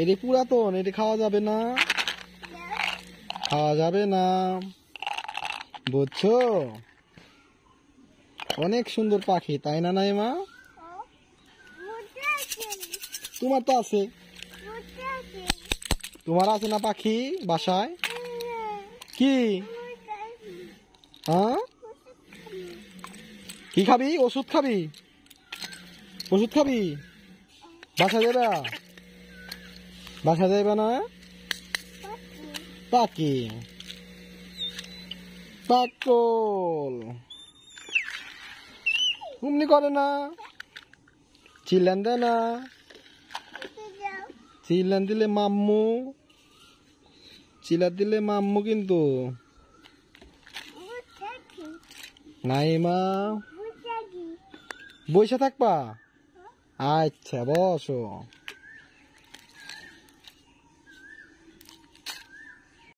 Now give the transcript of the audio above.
এটি পুরাতন এটি খাওয়া যাবে না খাওয়া যাবে না বুঝছো অনেক সুন্দর পাখি তাই না নাই মা তোমার তো আছে তোমার আছে না পাখি বাসায় কি হ্যাঁ কি খাবি ওষুধ খাবি ওষুধ খাবি বাসা যাবা বাসা যাইবা না পাকি পাকল ঘুমনি করে না চিলেন দেয় না চিলেন দিলে মাম্মু চিলা দিলে মাম্মু কিন্তু নাই মা বইসা থাকবা ¡Ay, chavoso!